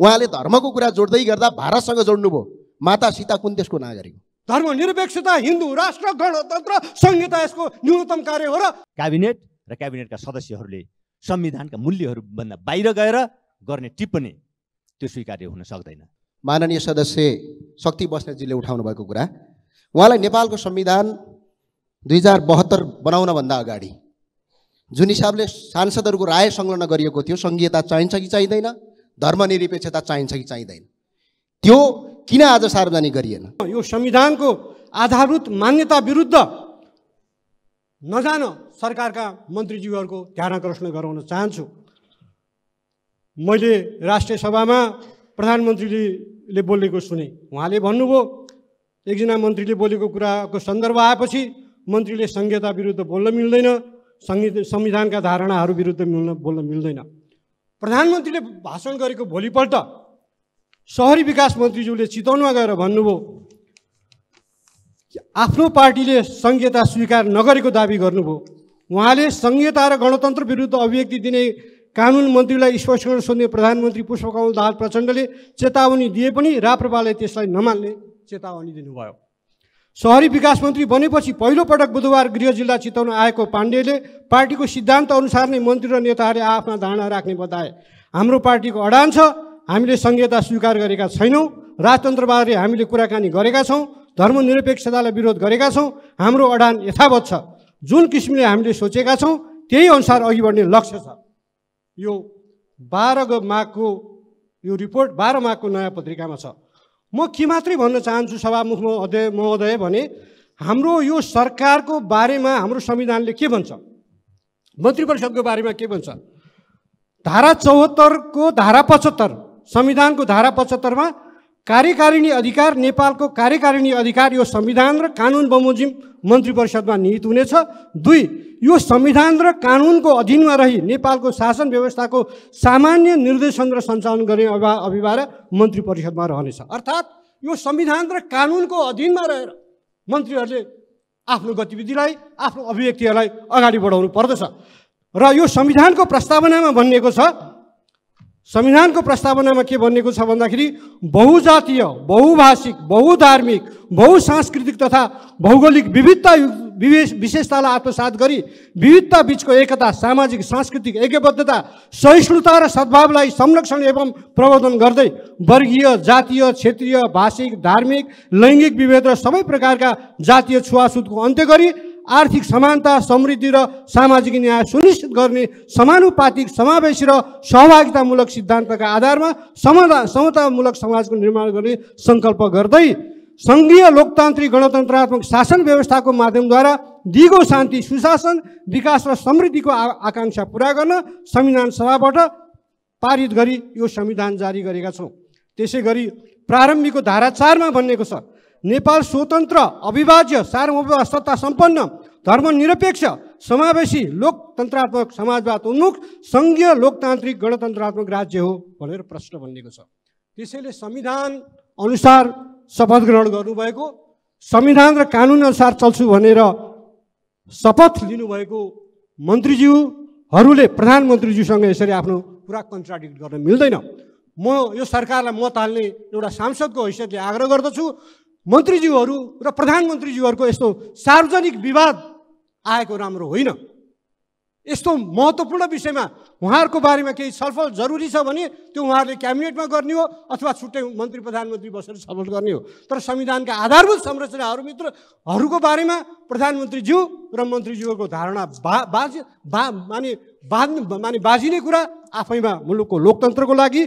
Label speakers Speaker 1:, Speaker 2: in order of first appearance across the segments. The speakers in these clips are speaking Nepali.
Speaker 1: उहाँले धर्मको कुरा जोड्दै गर्दा भारतसँग जोड्नुभयो माता सीता कुन देशको नागरिक
Speaker 2: धर्मनिरपेक्षता हिन्दू राष्ट्र गणतन्त्र संहिता यसको न्यूनतम कार्य हो र
Speaker 3: क्याबिनेट र क्याबिनेटका सदस्यहरूले संविधानका मूल्यहरूभन्दा बाहिर गएर गर्ने टिप्पणी
Speaker 1: त्यो स्वीकार्य हुन सक्दैन माननीय सदस्य शक्ति बस्नेतजीले उठाउनु भएको कुरा उहाँलाई नेपालको संविधान दुई हजार बहत्तर बनाउनभन्दा अगाडि जुन हिसाबले सांसदहरूको राय संलग्न गरिएको थियो सङ्घीयता चाहिन्छ कि चाहिँदैन धर्मनिरपेक्षता चाहिन्छ कि चाहिँदैन त्यो किन आज सार्वजनिक गरिएन यो संविधानको
Speaker 2: आधारभूत मान्यता विरुद्ध नजान सरकारका मन्त्रीज्यूहरूको ध्यान आकर्षण गराउन चाहन्छु मैले राष्ट्रिय सभामा प्रधानमन्त्रीले बोलेको सुने उहाँले भन्नुभयो एकजना मन्त्रीले बोलेको कुराको सन्दर्भ आएपछि मन्त्रीले संहिता विरुद्ध बोल्न मिल्दैन संविधानका धारणाहरू विरुद्ध मिल्न बोल्न मिल्दैन प्रधानमन्त्रीले भाषण गरेको भोलिपल्ट सहरी विकास मन्त्रीज्यूले चितवनमा गएर भन्नुभयो आफ्नो पार्टीले संहिता स्वीकार नगरेको दावी गर्नुभयो उहाँले संहिता र गणतन्त्र विरुद्ध अभिव्यक्ति दिने कानुन मन्त्रीलाई स्पष्टीकरण सोध्ने प्रधानमन्त्री पुष्पकमल दाहाल प्रचण्डले चेतावनी दिए पनि राप्रपाले त्यसलाई नमान्ने चेतावनी दिनुभयो सहरी विकास मन्त्री बनेपछि पहिलोपटक बुधबार गृह जिल्ला चिताउन आएको पाण्डेले पार्टीको सिद्धान्त अनुसार नै मन्त्री र नेताहरूले आफ्ना धारणा राख्ने बताए हाम्रो पार्टीको अडान छ हामीले संहिता स्वीकार गरेका छैनौँ राजतन्त्रबारे हामीले कुराकानी गरेका छौँ धर्मनिरपेक्षतालाई विरोध गरेका छौँ हाम्रो अडान यथावत छ जुन किसिमले हामीले सोचेका छौँ त्यही अनुसार अघि बढ्ने लक्ष्य छ यो बाह्र माघको यो रिपोर्ट बाह्र माघको नयाँ पत्रिकामा छ म के मात्रै भन्न चाहन्छु सभामुख महोदय महोदय भने हाम्रो यो सरकारको बारेमा हाम्रो संविधानले के भन्छ मन्त्री परिषदको बारेमा के भन्छ धारा चौहत्तरको धारा पचहत्तर संविधानको धारा पचहत्तरमा कार्यकारिणी अधिकार नेपालको कार्यकारिणी अधिकार यो संविधान र कानुन बमोजिम मन्त्री परिषदमा निहित हुनेछ दुई यो संविधान र कानुनको अधीनमा रही नेपालको शासन व्यवस्थाको सामान्य निर्देशन र सञ्चालन गर्ने अभा अभिभार मन्त्री परिषदमा रहनेछ अर्थात् यो संविधान र कानुनको अधीनमा रहेर मन्त्रीहरूले आफ्नो गतिविधिलाई आफ्नो अभिव्यक्तिहरूलाई अगाडि बढाउनु पर्दछ र यो संविधानको प्रस्तावनामा भनिएको छ संविधानको प्रस्तावनामा के भनिएको छ भन्दाखेरि बहुजातीय बहुभाषिक बहुधार्मिक बहुसांस्कृतिक तथा भौगोलिक विविधता विशेषतालाई आत्मसात गरी विविधता बिचको एकता सामाजिक सांस्कृतिक ऐक्यबद्धता सहिष्णुता र सद्भावलाई संरक्षण एवं प्रवर्धन गर्दै वर्गीय जातीय क्षेत्रीय भाषिक धार्मिक लैङ्गिक विभेद र सबै प्रकारका जातीय छुवाछुतको अन्त्य गरी आर्थिक समानता समृद्धि र सामाजिक न्याय सुनिश्चित गर्ने समानुपातिक समावेशी र सहभागितामूलक सिद्धान्तका आधारमा समता समतामूलक समाजको निर्माण गर्ने सङ्कल्प गर्दै सङ्घीय लोकतान्त्रिक गणतन्त्रात्मक शासन व्यवस्थाको माध्यमद्वारा दिगो शान्ति सुशासन विकास र समृद्धिको आकाङ्क्षा पुरा गर्न संविधान सभाबाट पारित गरी यो संविधान जारी गरेका छौँ त्यसै गरी प्रारम्भिको धारा चारमा भनिएको छ नेपाल स्वतन्त्र अविभाज्य सार्वभौम सत्ता सम्पन्न धर्मनिरपेक्ष समावेशी लोकतन्त्रात्मक समाजवाद उन्मुख सङ्घीय लोकतान्त्रिक गणतन्त्रात्मक राज्य हो भनेर प्रश्न भनिएको छ त्यसैले संविधान अनुसार शपथ ग्रहण गर्नुभएको संविधान र कानुन अनुसार चल्छु भनेर शपथ लिनुभएको मन्त्रीज्यूहरूले प्रधानमन्त्रीज्यूसँग यसरी आफ्नो कुरा कन्ट्राडिक्ट गर्न मिल्दैन म यो सरकारलाई मत हाल्ने एउटा सांसदको हैसियतले आग्रह गर्दछु मन्त्रीज्यूहरू र प्रधानमन्त्रीज्यूहरूको यस्तो सार्वजनिक विवाद आएको राम्रो होइन यस्तो महत्त्वपूर्ण विषयमा उहाँहरूको बारेमा केही छलफल जरुरी छ भने त्यो उहाँहरूले क्याबिनेटमा गर्ने हो अथवा छुट्टै मन्त्री प्रधानमन्त्री बसेर छलफल गर्ने हो तर संविधानका आधारभूत संरचनाहरू मित्रहरूको बारेमा प्रधानमन्त्रीज्यू र मन्त्रीज्यूहरूको धारणा बा बाज बा माने बाँध माने बाजिने कुरा आफैमा मुलुकको लोकतन्त्रको लागि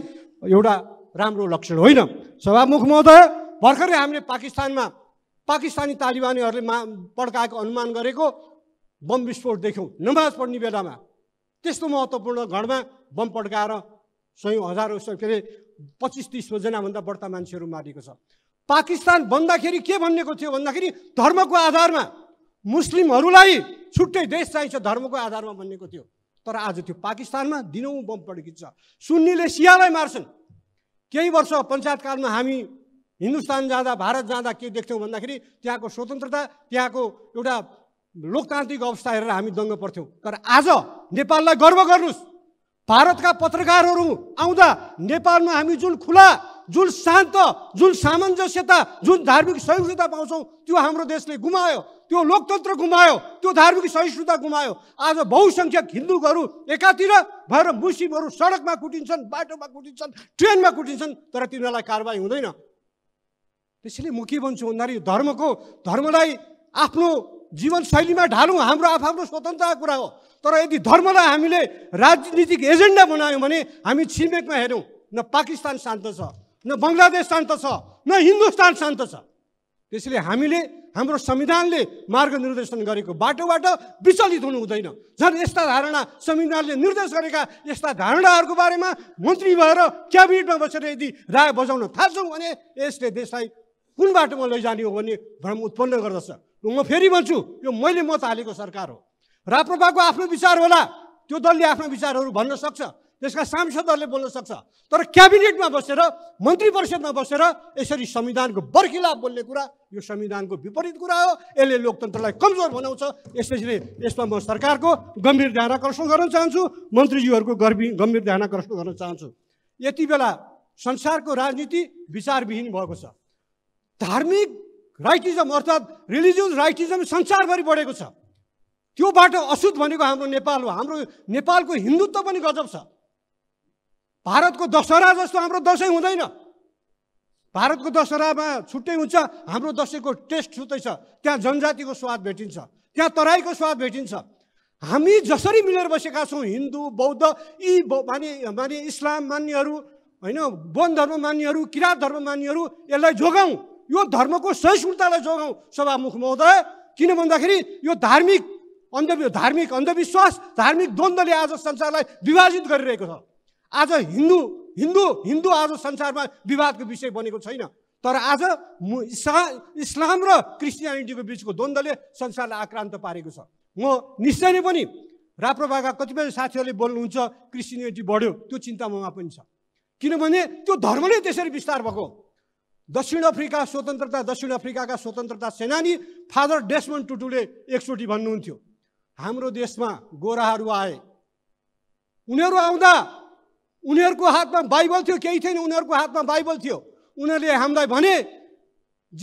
Speaker 2: एउटा राम्रो लक्षण होइन सभामुख महोदय भर्खरै हामीले पाकिस्तानमा पाकिस्तानी तालिबानीहरूले मा पड्काएको अनुमान गरेको बम विस्फोट देख्यौँ नमाज पढ्ने बेलामा त्यस्तो महत्त्वपूर्ण घरमा बम पड्काएर सयौँ हजारौँ के अरे पच्चिस तिसजनाभन्दा बढ्ता मान्छेहरू मारिएको छ पाकिस्तान बन्दाखेरि के भनिएको थियो भन्दाखेरि धर्मको आधारमा मुस्लिमहरूलाई छुट्टै देश चाहिन्छ धर्मको आधारमा भनिएको थियो तर आज त्यो पाकिस्तानमा दिनौँ बम पड्किन्छ सुन्नीले सियालाई मार्छन् केही वर्ष पञ्चायतकालमा हामी हिन्दुस्तान जाँदा भारत जाँदा के देख्थ्यौँ भन्दाखेरि त्यहाँको स्वतन्त्रता त्यहाँको एउटा लोकतान्त्रिक अवस्था हेरेर हामी दङ्ग पर्थ्यौँ तर आज नेपाललाई गर्व गर्नुहोस् भारतका पत्रकारहरू आउँदा नेपालमा हामी जुन खुला जुन शान्त जुन सामञ्जस्यता जुन धार्मिक सहिष्णुता पाउँछौँ त्यो हाम्रो देशले गुमायो त्यो लोकतन्त्र गुमायो त्यो धार्मिक सहिष्णुता गुमायो आज बहुसङ्ख्यक हिन्दूहरू एकातिर भएर मुस्लिमहरू सडकमा कुटिन्छन् बाटोमा कुटिन्छन् ट्रेनमा कुटिन्छन् तर तिनीहरूलाई कारवाही हुँदैन त्यसैले म के भन्छु भन्दाखेरि धर्मको धर्मलाई आफ्नो जीवनशैलीमा ढालौँ हाम्रो आफ्नो स्वतन्त्रता कुरा हो तर यदि धर्मलाई हामीले राजनीतिक एजेन्डा बनायौँ भने हामी छिमेकमा हेऱ्यौँ न पाकिस्तान शान्त छ न बङ्गलादेश शान्त छ न हिन्दुस्तान शान्त छ त्यसैले हामीले हाम्रो संविधानले मार्गनिर्देशन गरेको बाटोबाट विचलित हुनु हुँदैन झन् यस्ता धारणा संविधानले निर्देश गरेका यस्ता धारणाहरूको बारेमा मन्त्री भएर क्याबिनेटमा बसेर यदि राय बजाउन थाल्छौँ भने यसले देशलाई कुन बाटोमा लैजाने हो भने भ्रम उत्पन्न गर्दछ म फेरि भन्छु यो मैले मत हालेको सरकार हो राप्रपाको आफ्नो विचार होला त्यो दलले आफ्नो विचारहरू भन्न सक्छ त्यसका सांसदहरूले बोल्न सक्छ तर क्याबिनेटमा बसेर मन्त्री परिषदमा बसेर यसरी संविधानको बर्खिलाप बोल्ने कुरा यो संविधानको विपरीत कुरा हो यसले लोकतन्त्रलाई कमजोर बनाउँछ यसपछि यसमा म सरकारको गम्भीर ध्यान आकर्षण गर्न चाहन्छु मन्त्रीजीहरूको गर्मी गम्भीर ध्यान आकर्षण गर्न चाहन्छु यति बेला संसारको राजनीति विचारविहीन भएको छ धार्मिक राइटिजम अर्थात् रिलिजियस राइटिजम संसारभरि बढेको छ त्यो बाटो अशुद्ध भनेको हाम्रो नेपाल हो हाम्रो नेपालको हिन्दुत्व पनि गजब छ भारतको दशहरा जस्तो हाम्रो दसैँ हुँदैन भारतको दशहरामा छुट्टै हुन्छ हाम्रो दसैँको टेस्ट छुट्टै छ त्यहाँ जनजातिको स्वाद भेटिन्छ त्यहाँ तराईको स्वाद भेटिन्छ हामी जसरी मिलेर बसेका छौँ हिन्दू बौद्ध यी माने माने इस्लाम मान्नेहरू होइन बौद्ध धर्म मान्नेहरू किराँत धर्म मान्नेहरू यसलाई जोगाउँ यो धर्मको सहिष्णुतालाई जोगाउँ सभामुख महोदय किन भन्दाखेरि यो धार्मिक अन्ध धार्मिक अन्धविश्वास धार्मिक द्वन्द्वले आज संसारलाई विभाजित गरिरहेको छ आज हिन्दू हिन्दू हिन्दू आज संसारमा विवादको विषय बनेको छैन तर आज इस्ला इस्लाम र क्रिस्टियानिटीको बिचको द्वन्द्वले संसारलाई आक्रान्त पारेको छ म निश्चय नै पनि राप्रभाका कतिपय साथीहरूले बोल्नुहुन्छ क्रिस्टियनिटी बढ्यो त्यो चिन्ता ममा पनि छ किनभने त्यो धर्मले त्यसरी विस्तार भएको दक्षिण अफ्रिका स्वतन्त्रता दक्षिण अफ्रिकाका स्वतन्त्रता सेनानी फादर डेसमन टुटुले एकचोटि भन्नुहुन्थ्यो हाम्रो देशमा गोराहरू आए उनीहरू आउँदा उनीहरूको हातमा बाइबल थियो केही थिएन उनीहरूको हातमा बाइबल थियो उनीहरूले हामीलाई भने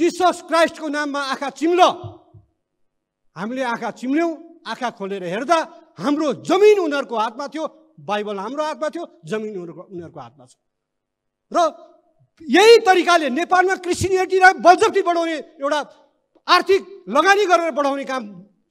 Speaker 2: जिसस क्राइस्टको नाममा आँखा चिम्ल हामीले आँखा चिम्ल्यौँ आँखा खोलेर हेर्दा हाम्रो जमिन उनीहरूको हातमा थियो बाइबल हाम्रो हातमा थियो जमिन उनीहरूको उनीहरूको हातमा छ र यही तरिकाले नेपालमा र बलजप्ती बढाउने एउटा आर्थिक लगानी गरेर बढाउने काम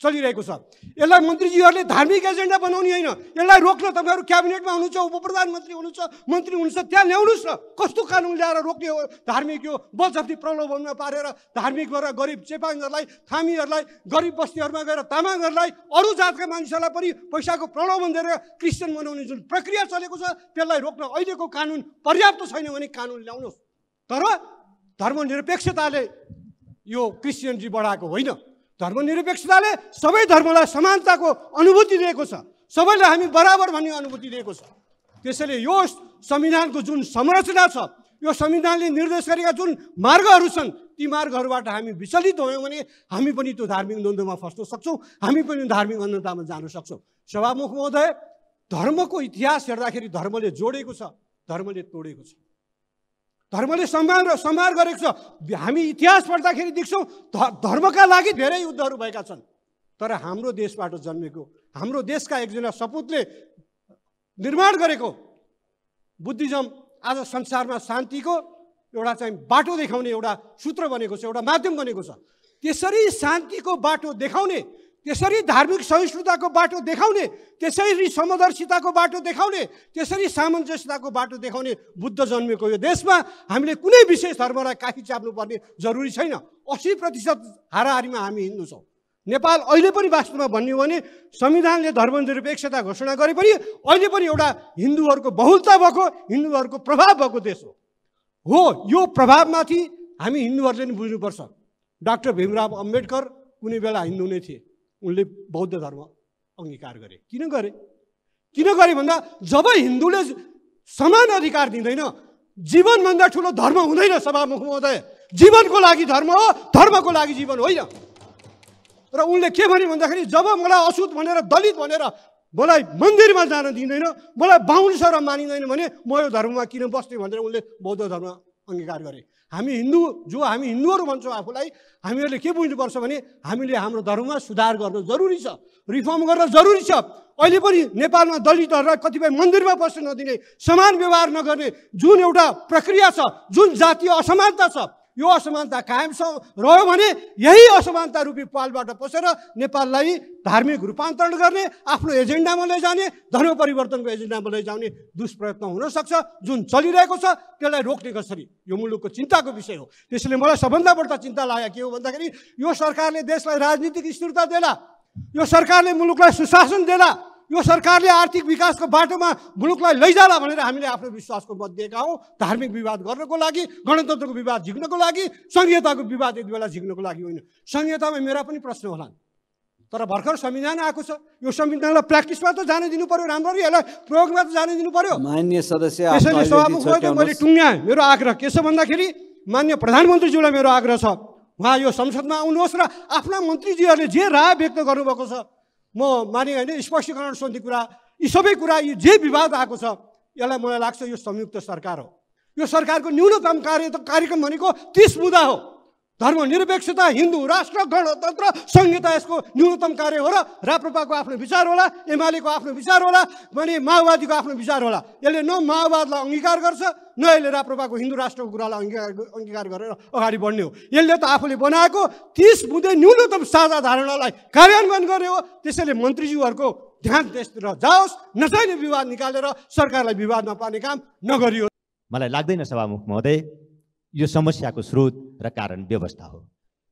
Speaker 2: चलिरहेको छ यसलाई मन्त्रीजीहरूले धार्मिक एजेन्डा बनाउने होइन यसलाई रोक्न तपाईँहरू क्याबिनेटमा हुनुहुन्छ उप प्रधानमन्त्री हुनुहुन्छ मन्त्री हुनुहुन्छ त्यहाँ ल्याउनुहोस् न कस्तो कानुन ल्याएर रोक्ने हो धार्मिक यो बलजफ्ती प्रलोभनमा पारेर धार्मिक गरेर गरिब चेपाङहरूलाई थामीहरूलाई गरिब बस्तीहरूमा गएर तामाङहरूलाई अरू जातका मानिसहरूलाई पनि पैसाको प्रलोभन दिएर क्रिस्चियन बनाउने जुन प्रक्रिया चलेको छ त्यसलाई रोक्न अहिलेको कानुन पर्याप्त छैन भने कानुन ल्याउनुहोस् तर धर्मनिरपेक्षताले यो क्रिस्चियनजी बढाएको होइन धर्मनिरपेक्षताले सबै धर्मलाई समानताको अनुभूति दिएको छ सबैलाई हामी बराबर भन्ने अनुभूति दिएको छ त्यसैले यो संविधानको जुन संरचना छ यो संविधानले निर्देश गरेका जुन मार्गहरू छन् ती मार्गहरूबाट हामी विचलित भयौँ भने हामी पनि त्यो धार्मिक द्वन्द्वमा फस्न सक्छौँ हामी पनि धार्मिक अन्धतामा जान सक्छौँ सभामुख महोदय धर्मको इतिहास हेर्दाखेरि धर्मले जोडेको छ धर्मले तोडेको छ धर्मले सम्मान र सम्हार गरेको छ हामी इतिहास पढ्दाखेरि देख्छौँ धर्मका लागि धेरै युद्धहरू भएका छन् तर हाम्रो देशबाट जन्मेको हाम्रो देशका एकजना सपुतले निर्माण गरेको बुद्धिज्म आज संसारमा शान्तिको एउटा चाहिँ बाटो देखाउने एउटा सूत्र बनेको छ एउटा माध्यम बनेको छ त्यसरी शान्तिको बाटो देखाउने त्यसरी धार्मिक सहिष्णुताको बाटो देखाउने त्यसरी समदर्शिताको बाटो देखाउने त्यसरी सामञ्जस्यताको बाटो देखाउने बुद्ध जन्मेको यो देशमा हामीले कुनै विशेष धर्मलाई काखी चाप्नुपर्ने जरुरी छैन असी प्रतिशत हाराहारीमा हामी हिन्दू छौँ नेपाल अहिले पनि वास्तवमा भन्यो भने संविधानले धर्मनिरपेक्षता घोषणा गरे पनि अहिले पनि एउटा हिन्दूहरूको बहुलता भएको हिन्दूहरूको प्रभाव भएको देश हो हो यो प्रभावमाथि हामी हिन्दूहरूले नि बुझ्नुपर्छ डाक्टर भीमराव अम्बेडकर कुनै बेला हिन्दू नै थिए उनले बौद्ध धर्म अङ्गीकार गरे किन गरे किन गरे भन्दा जब हिन्दूले समान अधिकार दिँदैन जीवनभन्दा ठुलो धर्म हुँदैन सभामुख महोदय जीवनको लागि धर्म हो धर्मको लागि जीवन होइन र उनले के भन्यो भन्दाखेरि जब मलाई अशुद्ध भनेर दलित भनेर मलाई मन्दिरमा जान दिँदैन मलाई बाहुन सर मानिँदैन भने म यो धर्ममा किन बस्थेँ भनेर उनले बौद्ध धर्म अङ्गीकार गरे हामी हिन्दू जो हामी हिन्दूहरू भन्छौँ आफूलाई हामीहरूले के बुझ्नुपर्छ भने हामीले हाम्रो धर्ममा सुधार गर्न जरुरी छ रिफर्म गर्न जरुरी छ अहिले पनि नेपालमा दलितहरूलाई कतिपय मन्दिरमा बस्न नदिने समान व्यवहार नगर्ने जुन एउटा प्रक्रिया छ जुन जातीय असमानता छ यो असमानता कायम छ रह्यो भने यही असमानता रूपी पालबाट पसेर नेपाललाई धार्मिक रूपान्तरण गर्ने आफ्नो एजेन्डामा लैजाने धर्म परिवर्तनको एजेन्डामा लैजाने दुष्प्रयत्न हुनसक्छ जुन चलिरहेको छ त्यसलाई रोक्ने कसरी यो मुलुकको चिन्ताको विषय हो त्यसैले मलाई सबभन्दा बढ्दा चिन्ता लाग्यो के हो भन्दाखेरि यो सरकारले देशलाई राजनीतिक स्थिरता देला यो सरकारले मुलुकलाई सुशासन देला यो सरकारले आर्थिक विकासको बाटोमा मुलुकलाई लैजाला भनेर हामीले आफ्नो विश्वासको मत दिएका हौँ धार्मिक विवाद गर्नको लागि गणतन्त्रको विवाद झिक्नको लागि सङ्घीयताको विवाद यति बेला झिक्नको लागि होइन सङ्घीयतामा मेरा पनि प्रश्न होला तर भर्खर संविधान आएको छ यो संविधानलाई प्र्याक्टिसमा त जान दिनु पर्यो राम्ररी यसलाई प्रयोगमा त जान दिनु पर्यो मान्य सदस्य मैले टुङ्गा मेरो आग्रह के छ भन्दाखेरि मान्य प्रधानमन्त्रीज्यूलाई मेरो आग्रह छ उहाँ यो संसदमा आउनुहोस् र आफ्ना मन्त्रीजीहरूले जे राय व्यक्त गर्नुभएको छ म माने होइन स्पष्टीकरण सोध्ने कुरा यी सबै कुरा यो जे विवाद आएको छ यसलाई मलाई लाग्छ यो संयुक्त सरकार हो यो सरकारको न्यूनतम कार्य कार्यक्रम भनेको तिस बुदा हो धर्मनिरपेक्षता हिन्दू राष्ट्र गणतन्त्र संहिता यसको न्यूनतम कार्य हो र राप्रपाको आफ्नो विचार होला एमालेको आफ्नो विचार होला भने माओवादीको आफ्नो विचार होला यसले न माओवादलाई अङ्गीकार गर्छ न यसले राप्रपाको हिन्दू राष्ट्रको कुरालाई अङ्गीकार अङ्गीकार गरेर अगाडि बढ्ने हो यसले त आफूले बनाएको तिस बुँदे न्यूनतम साझा धारणालाई कार्यान्वयन गर्ने हो त्यसैले मन्त्रीज्यूहरूको ध्यान त्यसतिर जाओस् नचाहिने विवाद निकालेर सरकारलाई विवादमा पार्ने काम नगरियो
Speaker 3: मलाई लाग्दैन सभामुख महोदय यो समस्याको स्रोत र कारण व्यवस्था हो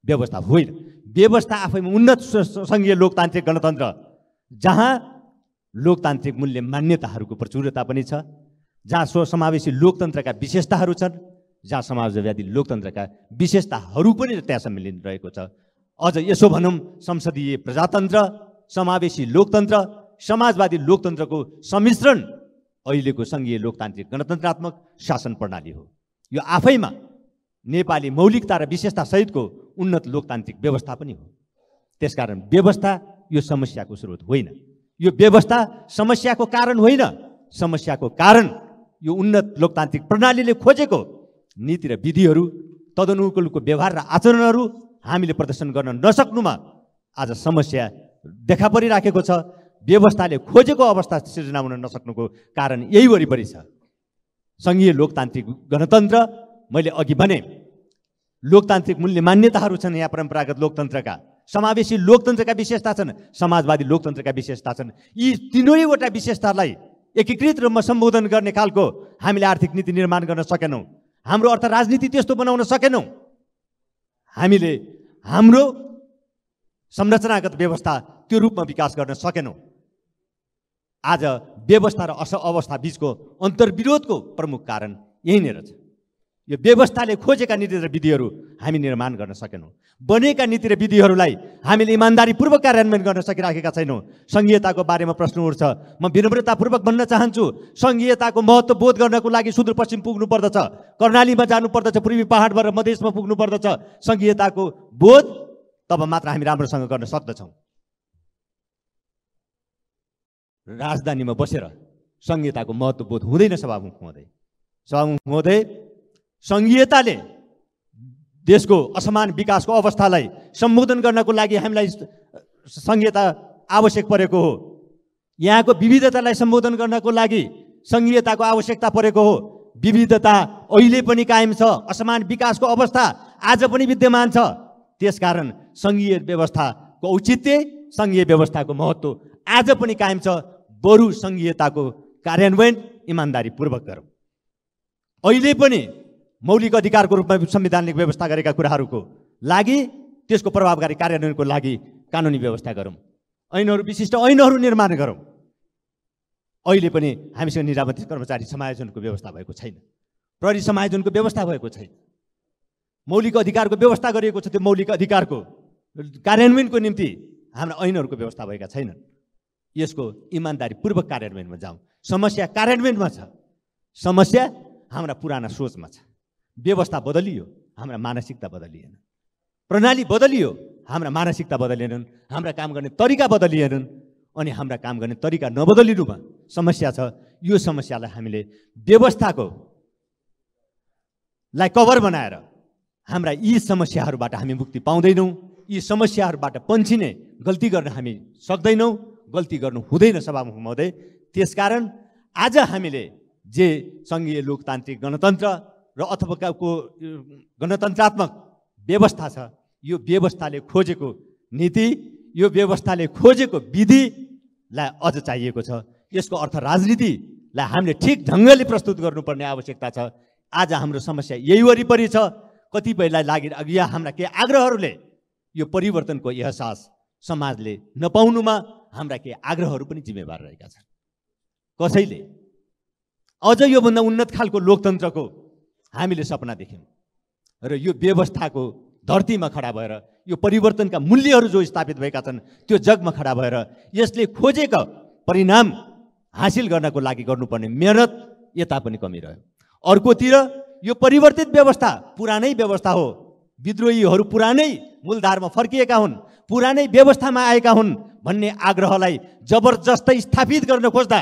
Speaker 3: व्यवस्था होइन व्यवस्था आफैमा उन्नत सङ्घीय लोकतान्त्रिक गणतन्त्र जहाँ लोकतान्त्रिक मूल्य मान्यताहरूको प्रचुरता पनि छ जहाँ स्वसमावेशी लोकतन्त्रका विशेषताहरू छन् जहाँ समाजवादी लोकतन्त्रका विशेषताहरू पनि त्यहाँ सम्मिलित रहेको छ अझ यसो भनौँ संसदीय प्रजातन्त्र समावेशी लोकतन्त्र समाजवादी लोकतन्त्रको सम्मिश्रण अहिलेको सङ्घीय लोकतान्त्रिक गणतन्त्रात्मक शासन प्रणाली हो यो आफैमा नेपाली मौलिकता र विशेषता सहितको उन्नत लोकतान्त्रिक व्यवस्था पनि हो त्यसकारण व्यवस्था यो समस्याको स्रोत होइन यो व्यवस्था समस्याको कारण होइन समस्याको कारण यो उन्नत लोकतान्त्रिक प्रणालीले खोजेको नीति र विधिहरू तदनुकूलको व्यवहार र आचरणहरू हामीले प्रदर्शन गर्न नसक्नुमा आज समस्या देखा परिराखेको छ व्यवस्थाले खोजेको अवस्था सिर्जना हुन नसक्नुको कारण यही वरिपरि छ सङ्घीय लोकतान्त्रिक गणतन्त्र मैले अघि भने लोकतान्त्रिक मूल्य मान्यताहरू छन् यहाँ परम्परागत लोकतन्त्रका समावेशी लोकतन्त्रका विशेषता छन् समाजवादी लोकतन्त्रका विशेषता छन् यी तिनैवटा विशेषतालाई एकीकृत रूपमा सम्बोधन गर्ने खालको हामीले आर्थिक नीति निर्माण गर्न सकेनौँ हाम्रो अर्थ राजनीति त्यस्तो बनाउन सकेनौँ हामीले हाम्रो संरचनागत व्यवस्था त्यो रूपमा विकास गर्न सकेनौँ आज व्यवस्था र अस अवस्था बिचको अन्तर्विरोधको प्रमुख कारण यहीँनिर छ यो व्यवस्थाले खोजेका नीति र विधिहरू हामी निर्माण गर्न सकेनौँ बनेका नीति र विधिहरूलाई हामीले इमान्दारीपूर्वक कार्यान्वयन गर्न सकिराखेका छैनौँ सङ्घीयताको बारेमा प्रश्न उठ्छ म विनम्रतापूर्वक भन्न चाहन्छु सङ्घीयताको महत्त्व बोध गर्नको लागि सुदूरपश्चिम पुग्नु पर्दछ कर्णालीमा जानुपर्दछ पूर्वी पहाडबाट मधेसमा पर्दछ सङ्घीयताको बोध तब मात्र हामी राम्रोसँग गर्न सक्दछौँ राजधानीमा बसेर सङ्घीयताको महत्त्वबोध हुँदैन सभामुख हुँदै सभामुख हुँदै सङ्घीयताले देशको असमान विकासको अवस्थालाई सम्बोधन गर्नको लागि हामीलाई सङ्घीयता आवश्यक परेको हो यहाँको विविधतालाई सम्बोधन गर्नको लागि सङ्घीयताको आवश्यकता परेको हो विविधता अहिले पनि कायम छ असमान विकासको अवस्था आज पनि विद्यमान छ त्यसकारण सङ्घीय व्यवस्थाको औचित्य सङ्घीय व्यवस्थाको महत्त्व आज पनि कायम छ बरु सङ्घीयताको कार्यान्वयन इमान्दारीपूर्वक गरौँ अहिले पनि मौलिक अधिकारको रूपमा संविधानले व्यवस्था गरेका कुराहरूको लागि त्यसको प्रभावकारी कार्यान्वयनको लागि कानुनी व्यवस्था गरौँ ऐनहरू विशिष्ट ऐनहरू निर्माण गरौँ अहिले पनि हामीसँग निरामती कर्मचारी समायोजनको व्यवस्था भएको छैन प्रहरी समायोजनको व्यवस्था भएको छैन मौलिक अधिकारको व्यवस्था गरिएको छ त्यो मौलिक अधिकारको कार्यान्वयनको निम्ति हाम्रा ऐनहरूको व्यवस्था भएका छैनन् यसको इमान्दारीपूर्वक कार्यान्वयनमा जाउँ समस्या कार्यान्वयनमा छ समस्या हाम्रा पुराना सोचमा छ व्यवस्था बदलियो हाम्रा मानसिकता बदलिएन प्रणाली बदलियो हाम्रा मानसिकता बदलिएनन् हाम्रा काम गर्ने तरिका बदलिएनन् अनि हाम्रा काम गर्ने तरिका नबदलिनुमा समस्या छ यो समस्यालाई हामीले व्यवस्थाको लाई कभर बनाएर हाम्रा यी समस्याहरूबाट हामी मुक्ति पाउँदैनौँ यी समस्याहरूबाट पन्छिने गल्ती गर्न हामी सक्दैनौँ गल्ती गर्नु हुँदैन सभामुख महोदय त्यसकारण आज हामीले जे सङ्घीय लोकतान्त्रिक गणतन्त्र र अथवाको गणतन्त्रात्मक व्यवस्था छ यो व्यवस्थाले खोजेको नीति यो व्यवस्थाले खोजेको विधिलाई अझ चाहिएको छ यसको अर्थ राजनीतिलाई हामीले ठिक ढङ्गले प्रस्तुत गर्नुपर्ने आवश्यकता छ आज हाम्रो समस्या यही वरिपरि छ कतिपयलाई लागि या हाम्रा केही आग्रहहरूले यो परिवर्तनको एहसास समाजले नपाउनुमा हाम्रा केही आग्रहहरू पनि जिम्मेवार रहेका छन् कसैले अझ योभन्दा उन्नत खालको लोकतन्त्रको हामीले सपना देख्यौँ र यो व्यवस्थाको धरतीमा खडा भएर यो परिवर्तनका मूल्यहरू जो स्थापित भएका छन् त्यो जगमा खडा भएर यसले खोजेका परिणाम हासिल गर्नको लागि गर्नुपर्ने मेहनत यता पनि कमी रह्यो अर्कोतिर यो परिवर्तित व्यवस्था पुरानै व्यवस्था हो विद्रोहीहरू पुरानै मूलधारमा फर्किएका हुन् पुरानै व्यवस्थामा आएका हुन् भन्ने आग्रहलाई जबरजस्तै स्थापित गर्न खोज्दा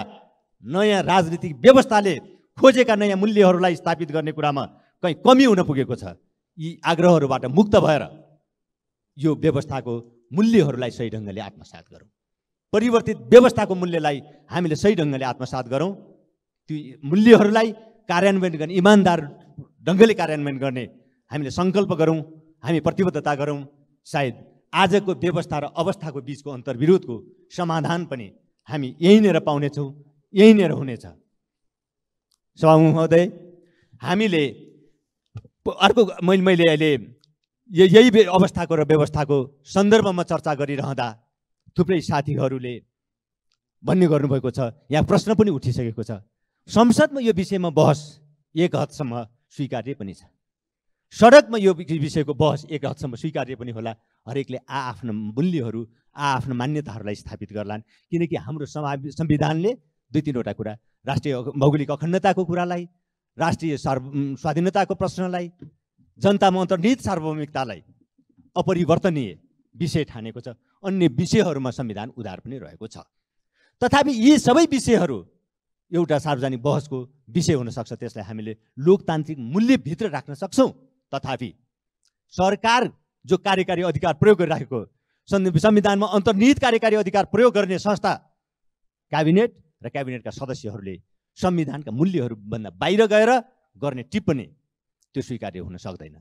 Speaker 3: नयाँ राजनीतिक व्यवस्थाले खोजेका नयाँ मूल्यहरूलाई स्थापित गर्ने कुरामा कहीँ कमी हुन पुगेको छ यी आग्रहहरूबाट मुक्त भएर यो व्यवस्थाको मूल्यहरूलाई सही ढङ्गले आत्मसात गरौँ परिवर्तित व्यवस्थाको मूल्यलाई हामीले सही ढङ्गले आत्मसात गरौँ ती मूल्यहरूलाई कार्यान्वयन गर्ने इमान्दार ढङ्गले कार्यान्वयन गर्ने हामीले सङ्कल्प गरौँ हामी प्रतिबद्धता गरौँ सायद आजको व्यवस्था र अवस्थाको बिचको अन्तर्विरोधको समाधान पनि हामी यहीँनिर पाउनेछौँ यहीँनिर हुनेछ सभा महोदय हामीले अर्को मैले मैले अहिले यही अवस्थाको र व्यवस्थाको सन्दर्भमा चर्चा गरिरहँदा थुप्रै साथीहरूले भन्ने गर्नुभएको छ यहाँ प्रश्न पनि उठिसकेको छ संसदमा यो विषयमा बहस एक हदसम्म स्वीकार्य पनि छ सडकमा यो विषयको बहस एक हदसम्म स्वीकार्य पनि होला हरेकले आ आफ्नो मूल्यहरू आफ्नो मान्यताहरूलाई स्थापित गर्लान् किनकि हाम्रो समा संविधानले दुई तिनवटा कुरा राष्ट्रिय भौगोलिक अखण्डताको कुरालाई राष्ट्रिय सार्व स्वाधीनताको प्रश्नलाई जनतामा अन्तर्निहित सार्वभौमिकतालाई अपरिवर्तनीय विषय ठानेको छ अन्य विषयहरूमा संविधान उधार पनि रहेको छ तथापि यी सबै विषयहरू एउटा सार्वजनिक बहसको विषय हुनसक्छ त्यसलाई हामीले लोकतान्त्रिक मूल्यभित्र राख्न सक्छौँ तथापि सरकार जो कार्यकारी अधिकार प्रयोग गरिराखेको संविधानमा अन्तर्निहित कार्यकारी अधिकार प्रयोग गर्ने संस्था क्याबिनेट र क्याबिनेटका सदस्यहरूले संविधानका मूल्यहरूभन्दा बाहिर गएर गर्ने टिप्पणी त्यो स्वीकार्य हुन सक्दैन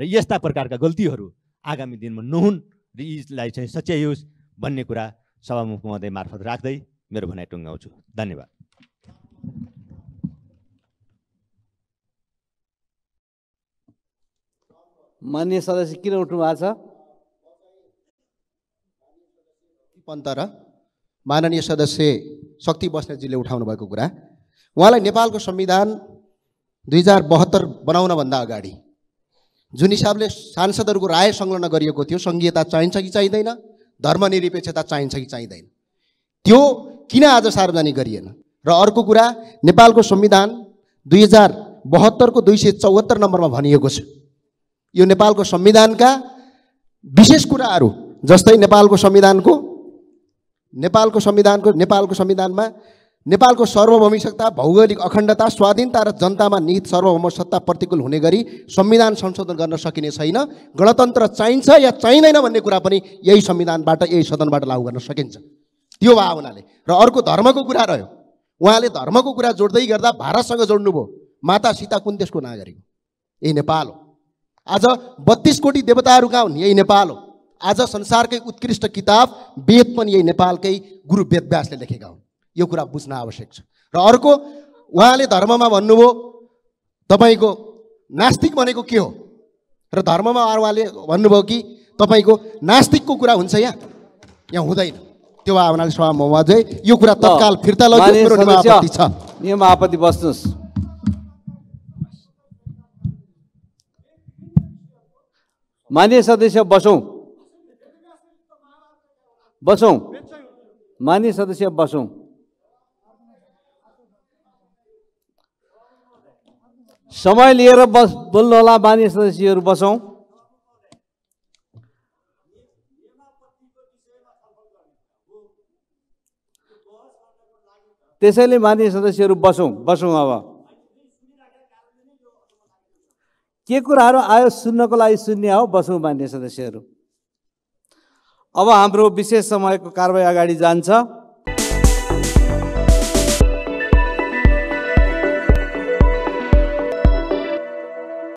Speaker 3: र यस्ता प्रकारका गल्तीहरू आगामी दिनमा नहुन् र यीलाई चाहिँ सच्याइयोस् भन्ने कुरा सभामुख महोदय मार्फत राख्दै मेरो भनाइ टुङ्गाउँछु धन्यवाद
Speaker 1: मान्य सदस्य किन उठ्नु भएको छ पन्त र माननीय सदस्य शक्ति बस्नेतजीले उठाउनु भएको कुरा उहाँलाई नेपालको संविधान दुई हजार बहत्तर बनाउनभन्दा अगाडि जुन हिसाबले सांसदहरूको राय संलग्न गरिएको थियो सङ्घीयता चाहिन्छ कि चाहिँदैन धर्मनिरपेक्षता चाहिन्छ कि चाहिँदैन त्यो किन आज सार्वजनिक गरिएन र अर्को कुरा नेपालको संविधान दुई हजार बहत्तरको दुई सय चौहत्तर नम्बरमा भनिएको छ यो नेपालको संविधानका विशेष कुराहरू जस्तै नेपालको संविधानको नेपालको संविधानको नेपालको संविधानमा नेपालको सार्वभौमिकता भौगोलिक अखण्डता स्वाधीनता र जनतामा निहित सार्वभौम सत्ता प्रतिकूल हुने गरी संविधान संशोधन गर्न सकिने छैन गणतन्त्र चाहिन्छ या चाहिँदैन भन्ने कुरा पनि यही संविधानबाट यही सदनबाट लागू गर्न सकिन्छ त्यो भावनाले र अर्को धर्मको कुरा रह्यो उहाँले धर्मको कुरा जोड्दै गर्दा भारतसँग जोड्नुभयो माता सीता कुन देशको नागरिक हो यही नेपाल हो आज बत्तिस कोटी देवताहरू कहाँ हुन् यही नेपाल हो आज संसारकै उत्कृष्ट किताब वेद पनि यही नेपालकै गुरु वेदव्यासले लेखेका हुन् यो कुरा बुझ्न आवश्यक छ र अर्को उहाँले धर्ममा भन्नुभयो तपाईँको नास्तिक भनेको के हो र धर्ममा उहाँले भन्नुभयो कि तपाईँको नास्तिकको कुरा हुन्छ यहाँ यहाँ हुँदैन त्यो भावनाले स्वामी यो कुरा तत्काल फिर्ता लग्यो नियम आपत्ति बस्नुहोस्
Speaker 2: मान्य सदस्य बसौँ बसौँ मान्य सदस्य बसौँ समय लिएर बस होला मान्य सदस्यहरू बसौँ त्यसैले मान्य सदस्यहरू बसौँ बसौँ अब के कुराहरू आयो सुन्नको लागि सुन्ने हो बसौँ मान्य सदस्यहरू अब हाम्रो विशेष समयको कारवाही अगाडि जान्छ